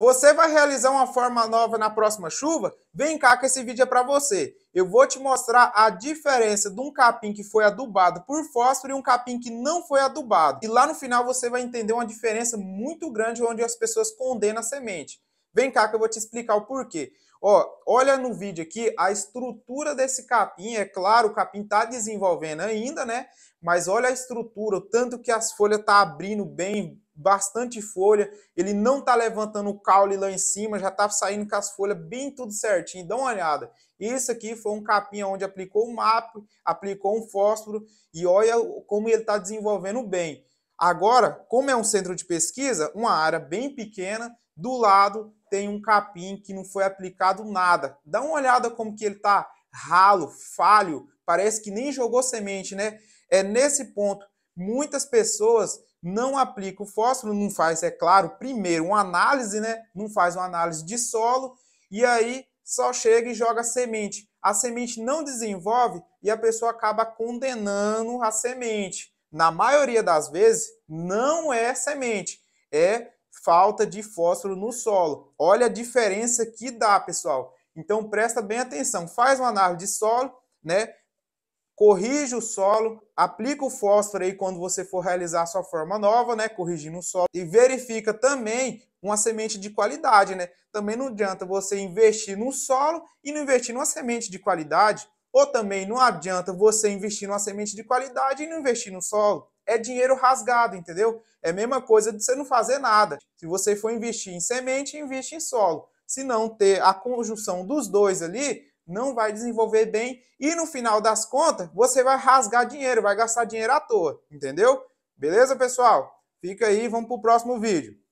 Você vai realizar uma forma nova na próxima chuva? Vem cá que esse vídeo é para você. Eu vou te mostrar a diferença de um capim que foi adubado por fósforo e um capim que não foi adubado. E lá no final você vai entender uma diferença muito grande onde as pessoas condenam a semente. Vem cá que eu vou te explicar o porquê. Ó, olha no vídeo aqui a estrutura desse capim. É claro, o capim está desenvolvendo ainda, né? Mas olha a estrutura, o tanto que as folhas tá abrindo bem, bastante folha. Ele não tá levantando o caule lá em cima, já tá saindo com as folhas bem tudo certinho. Dá uma olhada. Isso aqui foi um capim onde aplicou um MAP, aplicou um fósforo e olha como ele tá desenvolvendo bem. Agora, como é um centro de pesquisa, uma área bem pequena, do lado tem um capim que não foi aplicado nada. Dá uma olhada como que ele está ralo, falho, parece que nem jogou semente, né? É nesse ponto. Muitas pessoas não aplicam o fósforo, não faz, é claro, primeiro uma análise, né? Não faz uma análise de solo e aí só chega e joga semente. A semente não desenvolve e a pessoa acaba condenando a semente. Na maioria das vezes, não é semente, é falta de fósforo no solo. Olha a diferença que dá, pessoal. Então presta bem atenção, faz uma análise de solo, né? Corrige o solo, aplica o fósforo aí quando você for realizar sua forma nova, né? Corrigindo o solo e verifica também uma semente de qualidade, né? Também não adianta você investir no solo e não investir numa semente de qualidade, ou também não adianta você investir numa semente de qualidade e não investir no solo é dinheiro rasgado, entendeu? É a mesma coisa de você não fazer nada. Se você for investir em semente, investe em solo. Se não ter a conjunção dos dois ali, não vai desenvolver bem e no final das contas, você vai rasgar dinheiro, vai gastar dinheiro à toa, entendeu? Beleza, pessoal? Fica aí, vamos para o próximo vídeo.